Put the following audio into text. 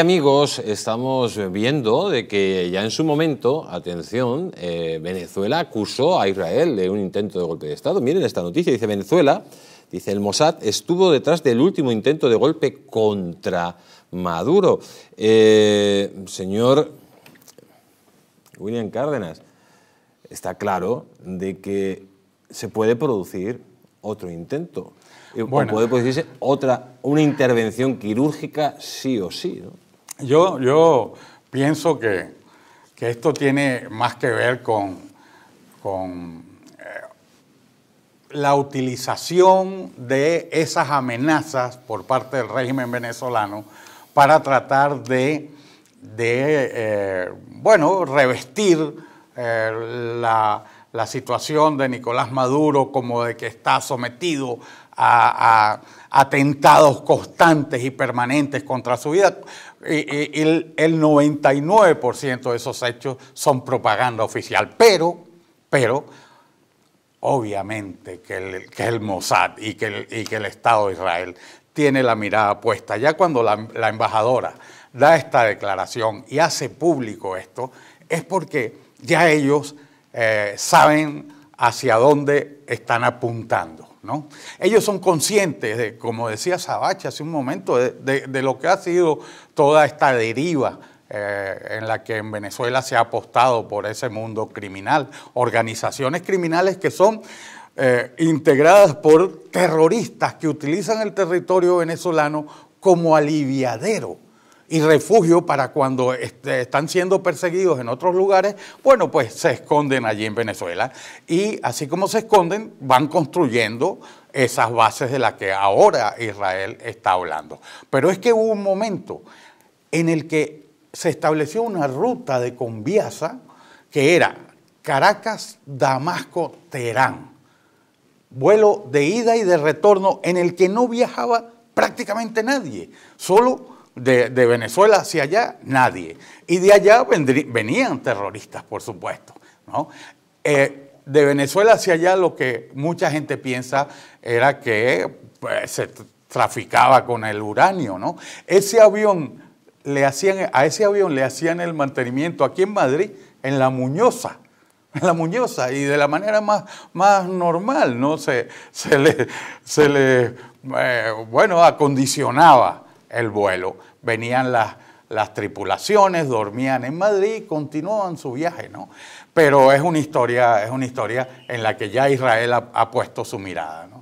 amigos, estamos viendo de que ya en su momento, atención, eh, Venezuela acusó a Israel de un intento de golpe de Estado. Miren esta noticia, dice Venezuela, dice el Mossad estuvo detrás del último intento de golpe contra Maduro. Eh, señor William Cárdenas, está claro de que se puede producir otro intento. Eh, o puede producirse otra, una intervención quirúrgica sí o sí. ¿no? Yo, pienso que, esto tiene más que ver con, eh, la utilización de esas amenazas por parte del régimen venezolano para tratar de, de eh, bueno, revestir eh, la la situación de Nicolás Maduro como de que está sometido a, atentados constantes y permanentes contra su vida. Y, el, 99% de esos hechos son propaganda oficial. Pero, pero, obviamente que el, que Mossad y que el, que el Estado de Israel tiene la mirada puesta. Ya cuando la, la embajadora da esta declaración y hace público esto, es porque ya ellos eh, saben hacia dónde están apuntando. ¿no? Ellos son conscientes, de, como decía Sabache hace un momento, de, lo que ha sido toda esta deriva eh, en la que en Venezuela se ha apostado por ese mundo criminal. Organizaciones criminales que son eh, integradas por terroristas que utilizan el territorio venezolano como aliviadero y refugio para cuando están siendo perseguidos en otros lugares, bueno, pues se esconden allí en Venezuela. Y así como se esconden, van construyendo esas bases de las que ahora Israel está hablando. Pero es que hubo un momento en el que se estableció una ruta de conviasa que era Caracas, Damasco, Teherán. Vuelo de ida y de retorno en el que no viajaba prácticamente nadie, solo de, Venezuela hacia allá, nadie. Y de allá venían terroristas, por supuesto. Eh, de Venezuela hacia allá lo que mucha gente piensa era que pues, se traficaba con el uranio. ¿no? Ese avión le hacían, a ese avión le hacían el mantenimiento aquí en Madrid, en la En la muñosa y de la manera más, más normal, ¿no? Se, se le, se le eh, bueno, acondicionaba el vuelo. Venían las, las tripulaciones, dormían en Madrid y continuaban su viaje, ¿no? Pero es una historia, es una historia en la que ya Israel ha, ha puesto su mirada, ¿no?